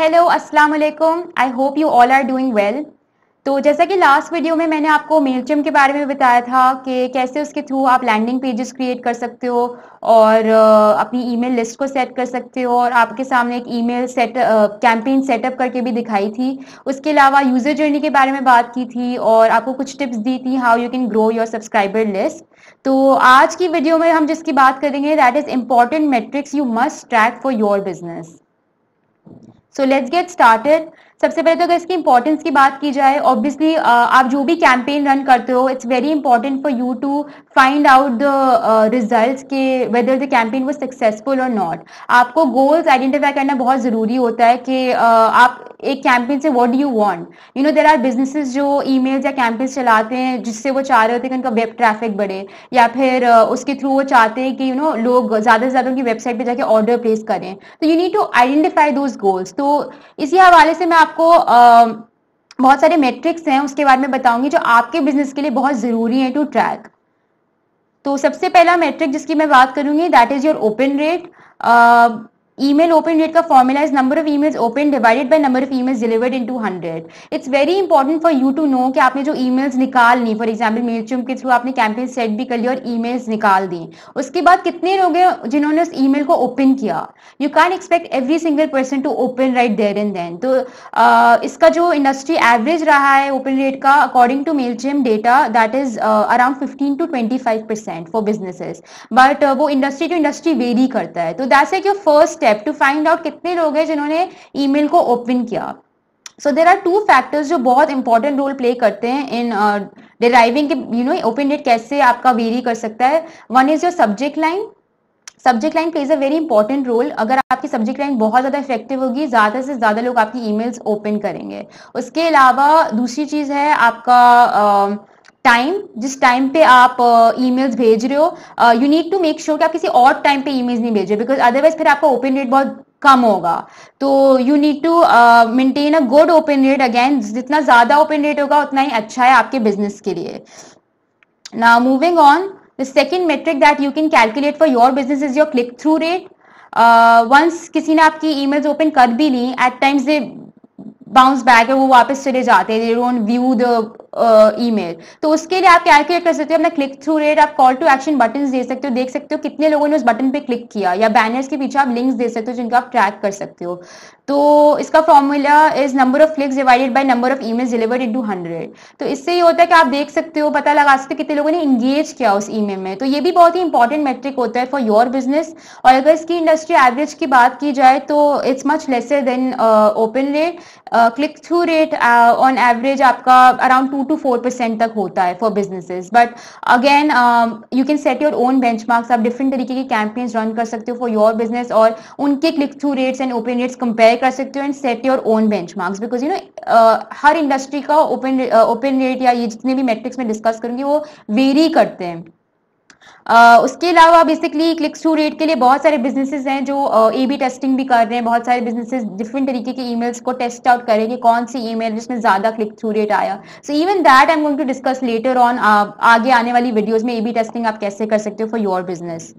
Hello अस्सलाम वालेकुम I hope you all are doing well तो जैसा कि लास्ट वीडियो में मैंने आपको मेलचिम के बारे में बताया था कि कैसे उसके थ्रू आप लैंडिंग पेजेस क्रिएट कर सकते हो और uh, अपनी ईमेल लिस्ट को सेट कर सकते हो और आपके सामने एक ईमेल सेट कैंपेन सेटअप करके भी दिखाई थी उसके अलावा यूज़र जर्नी के बारे में बात की थी और आपको कुछ टिप्स दी थी how you can grow your subscriber list तो आज की वीडियो में हम जिसकी बात करेंगे that is important metrics you must track for your business So let's get started. सबसे पहले तो अगर इसकी इंपॉर्टेंस की बात की जाए ऑब्वियसली uh, आप जो भी कैंपेन रन करते हो it's very important for you to find out the result के वेदर द कैंपेन वो सक्सेसफुल और नॉट आपको गोल्स आइडेंटिफाई करना बहुत जरूरी होता है कि uh, आप एक कैंपेन से what do you want you know there are businesses जो ईमेल्स या कैंपेन्स चलाते हैं जिससे वो चाह रहे होते हैं कि उनका वेब ट्रैफिक बढ़े या फिर uh, उसके थ्रू वो चाहते हैं कि यू you नो know, लोग ज्यादा से ज्यादा उनकी वेबसाइट पर जाके ऑर्डर प्लेस करें तो you need to identify those goals तो इसी हवाले से मैं आपको आ, बहुत सारे मेट्रिक्स हैं उसके बारे में बताऊंगी जो आपके बिजनेस के लिए बहुत जरूरी है टू ट्रैक तो सबसे पहला मेट्रिक जिसकी मैं बात करूंगी that is your open rate email open rate ka formula is number of emails open divided by number of emails delivered to hundred it's very important for you to know कि आपने जो emails निकाल ली for example मेलचिम के through आपने campaign set भी कर लिया और ईमेल्स निकाल दी उसके बाद कितने लोग हैं जिन्होंने उस ईमेल को ओपन किया you can expect every single person to open right there and then तो uh, इसका जो इंडस्ट्री एवरेज रहा है ओपन रेट का according to Mailchimp data that is around fifteen to twenty five percent for business but वो industry to industry vary करता है तो that's like your first step to find out कितने लोग हैं जिन्होंने ईमेल को ओपन किया so there are two factors जो बहुत इंपॉर्टेंट रोल प्ले करते हैं इन डिराइविंग के यू नो ओपन डेट कैसे आपका वेरी कर सकता है one is your subject line subject line plays a very important role अगर आपकी सब्जेक्ट लाइन बहुत ज्यादा इफेक्टिव होगी ज्यादा से ज्यादा लोग आपकी ईमेल्स ओपन करेंगे उसके अलावा दूसरी चीज है आपका uh, टाइम जिस टाइम पे आप ईमेल्स भेज रहे हो you need to make sure कि आप किसी और टाइम पे ईमेल्स नहीं भेज रहे बिकॉज अदरवाइज फिर आपका ओपन रेट बहुत कम होगा तो you need to maintain a good open rate again जितना ज्यादा ओपन रेट होगा उतना ही अच्छा है आपके बिजनेस के लिए ना moving on the second metric that you can calculate for your business is your click through rate once किसी ने आपकी ईमेल्स ओपन कर भी ली at times they bounce back है वो वापस चले जाते हैं they don't view the email तो उसके लिए आप क्या क्या कर सकते हो अपना क्लिक थ्रू रेट आप कॉल टू एक्शन बटन दे सकते हो देख सकते हो कितने लोगों ने उस बटन पे क्लिक किया या बैनर्स के पीछे आप लिंक्स दे सकते हो जिनको आप ट्रैक कर सकते हो तो इसका formula is number of clicks divided by number of emails delivered into 100 तो इससे ये होता है कि आप देख सकते हो पता लगा सकते हो कितने लोगों ने इंगेज किया उस ईमेल में तो ये भी बहुत ही इंपॉर्टेंट मेट्रिक होता है फॉर योर बिजनेस और अगर इसकी इंडस्ट्री एवरेज की बात की जाए तो it's much lesser than open rate click through rate on average आपका around two to four percent तक होता है for businesses but again you can set your own bench आप डिफरेंट तरीके की कैंपेन्स रन कर सकते हो फॉर योर बिजनेस और उनके click through rates and open rates compare apply कर सकते हो and set your own bench marks because you know हर इंडस्ट्री का ओपन ओपन रेट या ये जितने भी मैट्रिक्स में डिस्कस करूंगी वो वेरी करते हैं Uh, उसके अलावा बेसिकली क्लिक्स टू रेट के लिए बहुत सारे बिजनेसेस हैं जो ए uh, बी टेस्टिंग भी कर रहे हैं बहुत सारे बिजनेसेस डिफरेंट तरीके के ईमेल्स को टेस्ट आउट करें कि कौन सी ईमेल जिसमें ज्यादा क्लिक थ्रू रेट आया so even that I am going to discuss later on आगे आने वाली वीडियोस में ए बी टेस्टिंग आप कैसे कर सकते हो फॉर योर बिजनेस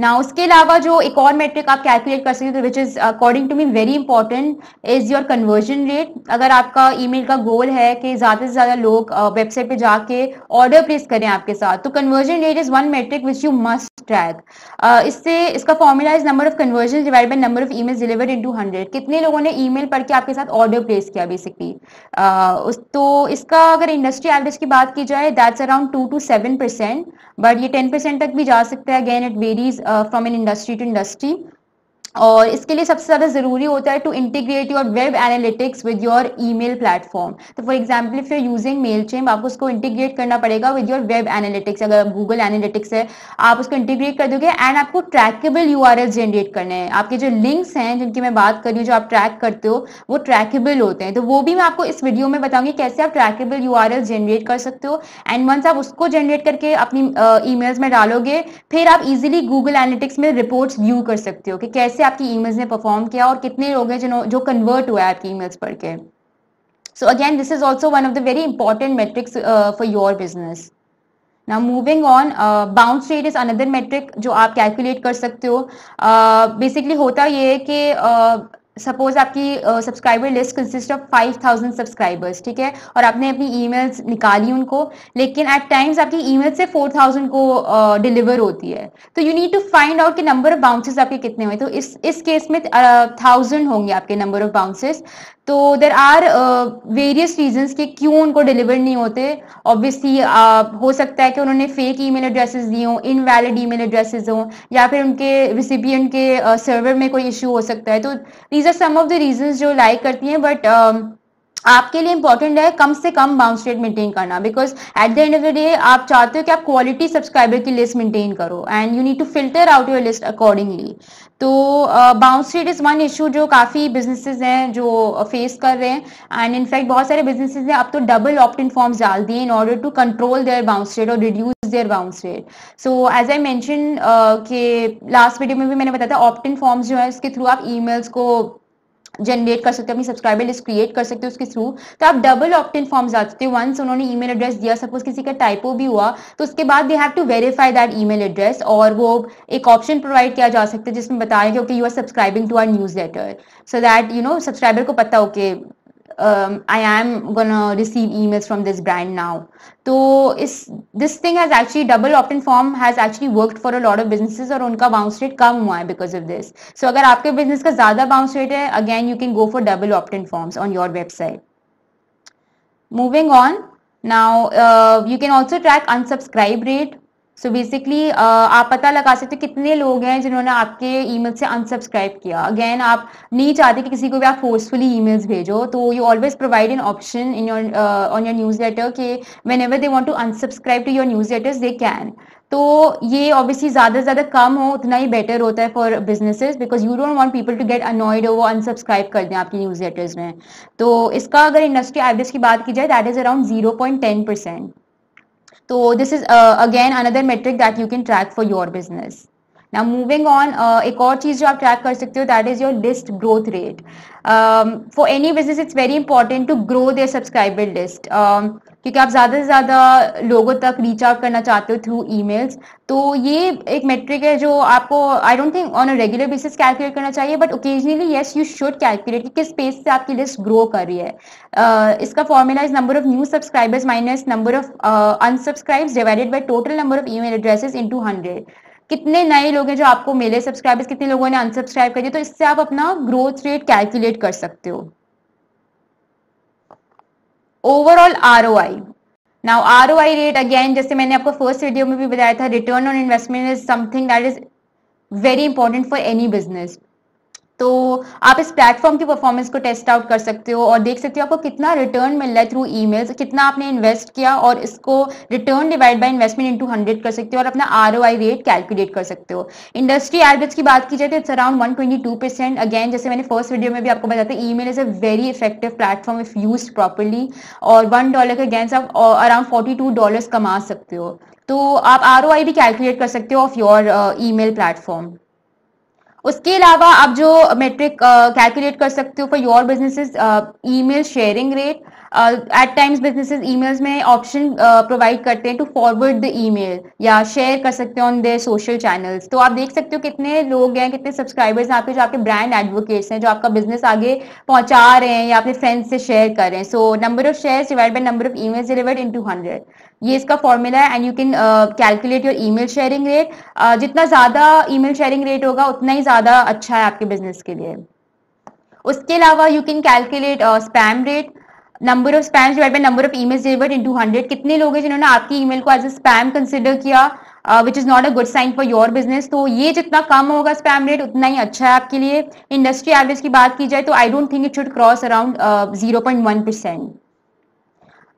ना उसके अलावा जो एक और मेट्रिक आप कैलकुलेट कर सकते हो which is according to me very important is your conversion rate अगर आपका ईमेल का गोल है कि ज्यादा से ज्यादा लोग वेबसाइट uh, पे जाके ऑर्डर प्लेस करें आपके साथ तो conversion rate is one metric which you must track इससे इसका formula is number of conversion divide by number of email deliver into hundred कितने लोगों ने ई मेल पढ़ के आपके साथ ऑर्डर प्लेस किया बेसिकली uh, तो इसका अगर इंडस्ट्री एवरेज की बात की जाए that's around two to seven percent but ये टेन परसेंट तक भी जा सकता है again it varies uh, from an industry to industry और इसके लिए सबसे ज्यादा जरूरी होता है to integrate your web analytics with your email platform तो for example if you using Mailchimp आपको उसको इंटीग्रेट करना पड़ेगा विद योर वेब एनालिटिक्स अगर गूगल एनालिटिक्स है आप उसको इंटीग्रेट कर दोगे एंड आपको ट्रैकेबल यू जनरेट करने हैं आपके जो लिंक्स हैं जिनकी मैं बात कर रही हूँ जो आप ट्रैक करते हो वो ट्रैकेबल होते हैं तो वो भी मैं आपको इस वीडियो में बताऊंगी कैसे आप ट्रैकेबल यू जनरेट कर सकते हो एंड वंस आप उसको जनरेट करके अपनी ई uh, में डालोगे फिर आप इजिली गूगल एनालिटिक्स में रिपोर्ट्स व्यू कर सकते हो कि कैसे आपकी ईमेल्स ने परफॉर्म किया और कितने लोग हैं जिन्हों जो कन्वर्ट हुआ है आपकी ईमेल्स पढ़ के so again this is also one of the very important metrics for your business now moving on bounce rate is another metric जो आप कैलकुलेट कर सकते हो बेसिकली uh, होता ये है कि uh, सपोज आपकी subscriber list consist of five thousand subscribers ठीक है और आपने अपनी ईमेल्स निकाली उनको लेकिन एट टाइम्स आपकी ईमेल से थाउजेंड को डिलीवर uh, होती है तो you need to find out कि नंबर ऑफ बाउंसेस आपके कितने हुए तो इस इस केस में थाउजेंड uh, होंगे आपके नंबर ऑफ बाउंसेस तो देर आर वेरियस रीजन के क्यों उनको डिलीवर नहीं होते ऑब्वियसली uh, हो सकता है कि उन्होंने फेक ईमेल एड्रेसेस दिए हों इनवैलिड ईमेल एड्रेसेस हों या फिर उनके रिसिपियंट के सर्वर में कोई इशू हो सकता है तो these are some of the reasons जो लाइक करती हैं बट आपके लिए इंपॉर्टेंट है कम से कम बाउंस रेट मेंटेन करना because at the end of the day आप चाहते हो कि आप क्वालिटी सब्सक्राइबर की लिस्ट मेंटेन करो and you need to filter out your list accordingly तो bounce rate is one issue जो काफ़ी बिजनेसेस हैं जो फेस कर रहे हैं एंड इनफैक्ट बहुत सारे बिजनेसेस ने अब तो डबल ऑप्ट इन फॉर्म्स डाल दिए in order to control their bounce rate और reduce their bounce rate so as I mention के लास्ट वीडियो में भी मैंने बताया था ऑप्ट इन फॉर्म्स जो है उसके थ्रू आप ईमेल्स को जनरेट कर सकते हो अपनी सब्सक्राइबर लिस्ट क्रिएट कर सकते हो उसके थ्रू तो आप डबल ऑप्टेन फॉर्म्स आ सकते हो वंस उन्होंने ईमेल एड्रेस दिया सपोज किसी का टाइपो भी हुआ तो उसके बाद they have to verify that email address और वो एक ऑप्शन प्रोवाइड किया जा सकता है जिसमें बताएंगे okay you are subscribing to our newsletter so that you know subscriber को पता okay okay, Um, I am gonna receive emails from this brand now. So is this thing has actually double opt-in form has actually worked for a lot of businesses or उनका bounce rate कम हुआ है because of this. So अगर आपके business का ज़्यादा bounce rate है, again you can go for double opt-in forms on your website. Moving on, now uh, you can also track unsubscribe rate so so basically uh, आप पता लगा सकते हो कितने लोग हैं जिन्होंने आपके ईमेल से अनसब्सक्राइब किया अगेन आप नहीं चाहते कि किसी को भी आप फोर्सफुली ईमेल्स भेजो तो you always provide an option in your on your newsletter के whenever they want to unsubscribe to your newsletters they can तो ये ऑब्वियसली ज्यादा से ज्यादा कम हो उतना ही बेटर होता है for businesses because you don't want people to get annoyed वो अनसब्सक्राइब कर दें आपकी न्यूज लेटर्स में तो इसका अगर इंडस्ट्री एवरेज की बात की जाए that is around zero point ten percent So this is uh, again another metric that you can track for your business. Now moving on, a uh, core और चीज जो आप track कर that is your list growth rate. Um, for any business, it's very important to grow their subscriber list. Um, क्योंकि आप ज़्यादा से ज़्यादा लोगों तक रीच आउट करना चाहते हो थ्रू ई तो ये एक मेट्रिक है जो आपको I don't think on a regular basis calculate करना चाहिए but occasionally yes you should calculate कि किस पेज से आपकी लिस्ट ग्रो कर रही है uh, इसका formula is number of new subscribers minus number of unsubscribes divided by total number of email addresses to hundred कितने नए लोग हैं जो आपको मिले सब्सक्राइबर्स कितने लोगों ने अनसब्सक्राइब कर दिया तो इससे आप अपना ग्रोथ रेट कैलकुलेट कर सकते हो overall R now R O I rate again जैसे मैंने आपको फर्स्ट वीडियो में भी बताया था return on investment is something that is very important for any business तो आप इस प्लेटफॉर्म की परफॉर्मेंस को टेस्ट आउट कर सकते हो और देख सकते हो आपको कितना रिटर्न मिल रहा है थ्रू ईमेल्स कितना आपने इन्वेस्ट किया और इसको return divide by investment into hundred कर सकते हो और अपना आर रेट कैलकुलेट कर सकते हो इंडस्ट्री एवरेज की बात की जाए तो it's around one twenty again जैसे मैंने फर्स्ट वीडियो में भी आपको बताया था email is a very effective platform if use properly और वन डॉलर के अगेंस्ट आप अराउंड फोर्टी टू डॉलर कमा सकते हो तो आप आर भी कैलकुलेट कर सकते हो of your email platform उसके अलावा आप जो मेट्रिक कैलकुलेट uh, कर सकते हो for your businesses email sharing rate at times businesses emails में ऑप्शन प्रोवाइड uh, करते हैं टू फॉरवर्ड द ईमेल या शेयर कर सकते हैं ऑन देयर सोशल चैनल्स तो आप देख सकते हो कितने लोग हैं कितने सब्सक्राइबर्स हैं आपके जो आपके ब्रांड एडवोकेट्स हैं जो आपका बिजनेस आगे पहुंचा रहे हैं या अपने फ्रेंड्स से शेयर कर रहे हैं so number of share divide by number of emails delivered into hundred ये इसका फॉर्मूला है and you can calculate your email sharing rate जितना ज्यादा ईमेल शेयरिंग रेट होगा उतना ही ज्यादा अच्छा है आपके बिजनेस के लिए उसके अलावा you can calculate spam rate number of spam divide by number of email delivered into hundred कितने लोग हैं जिन्होंने आपकी ईमेल को एज अ स्पैम कंसिडर किया which is not a good sign for your business तो ये जितना कम होगा स्पैम रेट उतना ही अच्छा है आपके लिए इंडस्ट्री एवरेज की बात की जाए तो I don't think it should cross around zero point one percent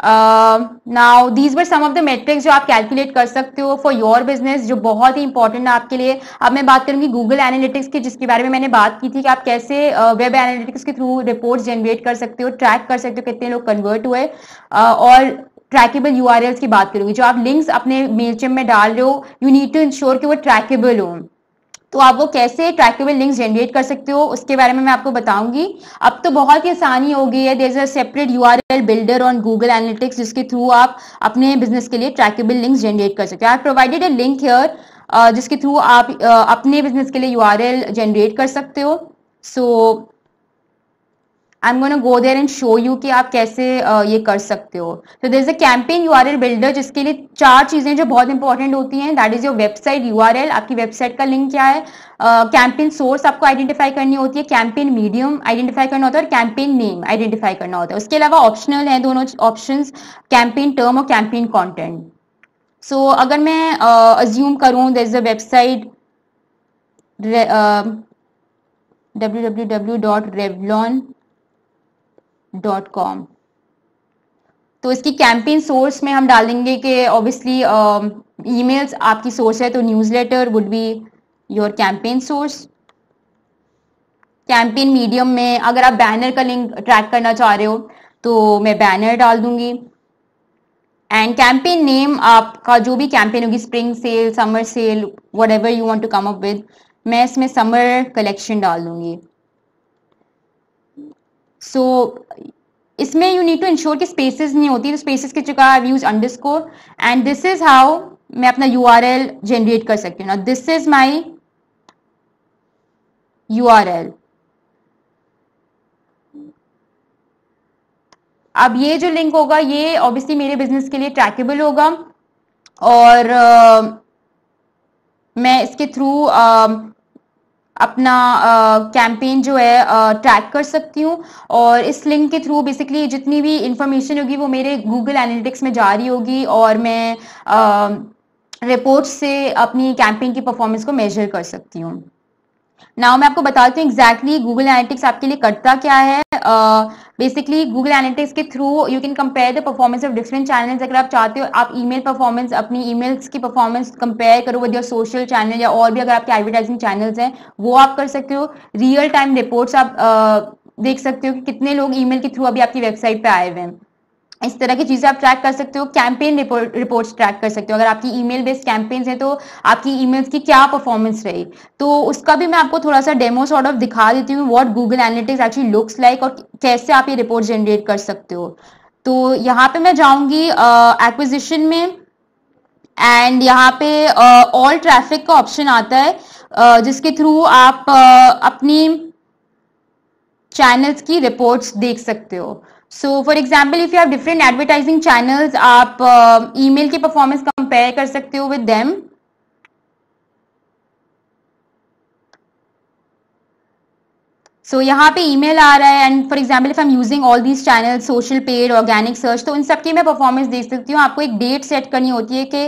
now these were some of the metrics जो आप कैलकुलेट कर सकते हो फॉर योर बिजनेस जो बहुत ही इंपॉर्टेंट है आपके लिए अब मैं बात करूंगी गूगल एनालिटिक्स की जिसके बारे में मैंने बात की थी कि आप कैसे वेब uh, एनालिटिक्स के थ्रू रिपोर्ट जनरेट कर सकते हो ट्रैक कर सकते हो कितने लोग कन्वर्ट हुए uh, और ट्रैकेबल यू की बात करूंगी जो आप लिंक्स अपने मेल में डाल रहे हो यू नीड टू इंश्योर कि वो ट्रैकेबल हो तो आप वो कैसे ट्रैकेबल लिंक्स जनरेट कर सकते हो उसके बारे में मैं आपको बताऊंगी अब तो बहुत ही आसानी हो गई है there is a separate U R L builder on Google Analytics जिसके थ्रू आप अपने बिजनेस के लिए ट्रैकेबल लिंक्स जनरेट कर सकते हो I provided a link here जिसके थ्रू आप uh, अपने बिजनेस के लिए यू आर एल जनरेट कर सकते हो so so, I am gonna go there and show you कि आप कैसे ये कर सकते हो तो there is a campaign U R L builder जिसके लिए चार चीजें जो बहुत इंपॉर्टेंट होती हैं that is your website U R L आपकी वेबसाइट का लिंक क्या है कैंपेन uh, सोर्स आपको आइडेंटिफाई करनी होती है कैंपेन मीडियम आइडेंटिफाई करना होता है और कैंपेन नेम आइडेंटिफाई करना होता है उसके अलावा ऑप्शनल है दोनों ऑप्शन कैंपेन टर्म और कैंपेन कॉन्टेंट सो अगर मैं अज्यूम uh, करूँ there is a website W W W dot Revlon dot com तो इसकी कैंपेन सोर्स में हम डाल देंगे कि ऑब्वियसली ईमेल्स um, आपकी सोर्स है तो newsletter would be your campaign source campaign medium में अगर आप बैनर का लिंक ट्रैक करना चाह रहे हो तो मैं बैनर डाल दूंगी एंड कैंपेन नेम आपका जो भी कैंपेन होगी spring sale summer sale whatever you want to come up with मैं इसमें समर कलेक्शन डाल दूंगी सो so, इसमें यू नीड टू इंश्योर कि स्पेसेस नहीं होती तो स्पेसेस की जगह I use underscore and this is how मैं अपना यू आर एल जनरेट कर सकती हूँ ना this is my U R L अब ये जो लिंक होगा ये ऑब्वियसली मेरे बिजनेस के लिए ट्रैकेबल होगा और uh, मैं इसके थ्रू uh, अपना कैंपेन जो है ट्रैक कर सकती हूँ और इस लिंक के थ्रू बेसिकली जितनी भी इंफॉर्मेशन होगी वो मेरे गूगल एनालिटिक्स में जा रही होगी और मैं रिपोर्ट से अपनी कैंपेन की परफॉर्मेंस को मेजर कर सकती हूँ नाउ मैं आपको बताती हूँ एग्जैक्टली गूगल एनालिटिक्स आपके लिए करता क्या है uh, बेसिकली गूगल एनालिटिक्स के through you can compare the performance of different channels अगर आप चाहते हो आप ईमेल परफॉर्मेंस अपनी ईमेल्स की परफॉर्मेंस कंपेयर करो विद योर सोशल चैनल या और भी अगर आपके एडवर्टाइजिंग चैनल्स हैं वो आप कर सकते हो रियल टाइम रिपोर्ट्स आप uh, देख सकते हो कि कितने लोग ईमेल के थ्रू अभी आपकी वेबसाइट पे आए हुए हैं इस तरह की चीजें आप ट्रैक कर सकते हो कैंपेन रिपोर्ट रिपोर्ट्स ट्रैक कर सकते हो अगर आपकी ईमेल बेस्ड कैंपेन्स है तो आपकी ईमेल्स की क्या परफॉर्मेंस रही तो उसका भी मैं आपको थोड़ा सा डेमो सॉर्ट ऑफ दिखा देती हूँ what Google analytics actually looks like और कैसे आप ये रिपोर्ट जनरेट कर सकते हो तो यहाँ पे मैं जाऊंगी एक्विजिशन में एंड यहाँ पे ऑल uh, ट्रैफिक का ऑप्शन आता है uh, जिसके थ्रू आप uh, अपनी चैनल्स की रिपोर्ट्स देख सकते हो so for example if you have different advertising channels आप ई uh, मेल की परफॉर्मेंस कंपेयर कर सकते हो विद दैम सो यहाँ पे ईमेल आ रहा है and for example if I am using all these channel social paid organic search तो इन सबकी मैं परफॉर्मेंस देख सकती हूँ आपको एक डेट सेट करनी होती है कि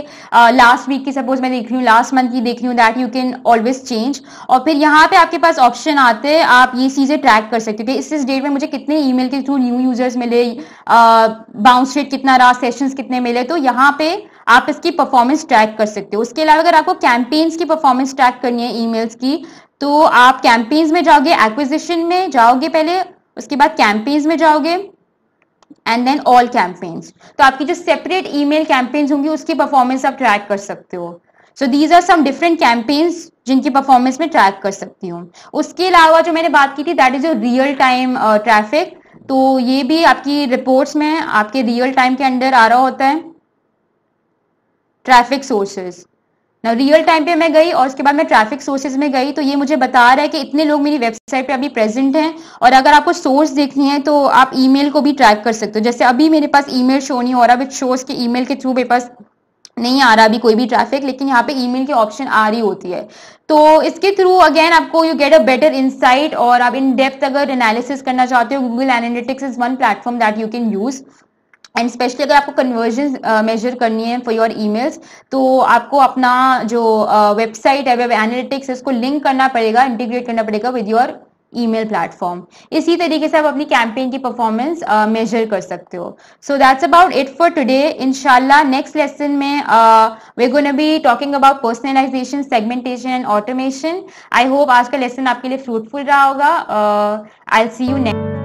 लास्ट uh, वीक की सपोज मैं देख रही हूँ लास्ट मंथ की देख रही हूँ that you can always change और फिर यहाँ पे आपके पास ऑप्शन आते हैं आप ये चीज़ें ट्रैक कर सकते हो कि इस इस डेट में मुझे कितने ई के थ्रू न्यू यूजर्स मिले बाउंस uh, रेट कितना रहा सेशन कितने मिले तो यहाँ पे आप इसकी परफॉर्मेंस ट्रैक कर सकते हो उसके अलावा अगर आपको कैंपेन्स की परफॉर्मेंस ट्रैक करनी है ईमेल्स की तो आप कैंपेन्स में जाओगे एक्विजिशन में जाओगे पहले उसके बाद कैंपेन्स में जाओगे एंड देन ऑल कैंपेन्स तो आपकी जो सेपरेट ईमेल कैंपेन्स होंगी उसकी परफॉर्मेंस आप ट्रैक कर सकते हो so these are some different campaigns जिनकी परफॉर्मेंस में ट्रैक कर सकती हूँ उसके अलावा जो मैंने बात की थी that is your real time traffic तो ये भी आपकी रिपोर्ट्स में आपके रियल टाइम के अंडर आ रहा होता है ट्रैफिक सोर्सेज ना रियल टाइम पे मैं गई और उसके बाद मैं ट्रैफिक सोर्सेज में गई तो ये मुझे बता रहा है कि इतने लोग मेरी वेबसाइट पे अभी प्रेजेंट हैं और अगर आपको सोर्स देखनी है तो आप ईमेल को भी ट्रैक कर सकते हो जैसे अभी मेरे पास ईमेल शो नहीं हो रहा विच शोज के ईमेल के थ्रू मेरे पास नहीं आ रहा अभी कोई भी ट्रैफिक लेकिन यहाँ पे ईमेल की ऑप्शन आ रही होती है तो इसके थ्रू अगेन आपको you get a better insight और आप इन डेप्थ अगर एनालिसिस करना चाहते हो Google analytics is one platform that you can use and specially अगर आपको कन्वर्जन मेजर uh, करनी है फॉर योर ईमेल्स तो आपको अपना जो वेबसाइट uh, है वेब एनालिटिक्स उसको लिंक करना पड़ेगा इंटीग्रेट करना पड़ेगा विद योर ईमेल प्लेटफॉर्म इसी तरीके से आप अपनी कैंपेन की परफॉर्मेंस मेजर uh, कर सकते हो so that's about it for today इनशाला नेक्स्ट लेसन में we go be talking about personalization segmentation and automation I hope आज का लेसन आपके लिए फ्रूटफुल रहा होगा आई सी यू नेक्स्ट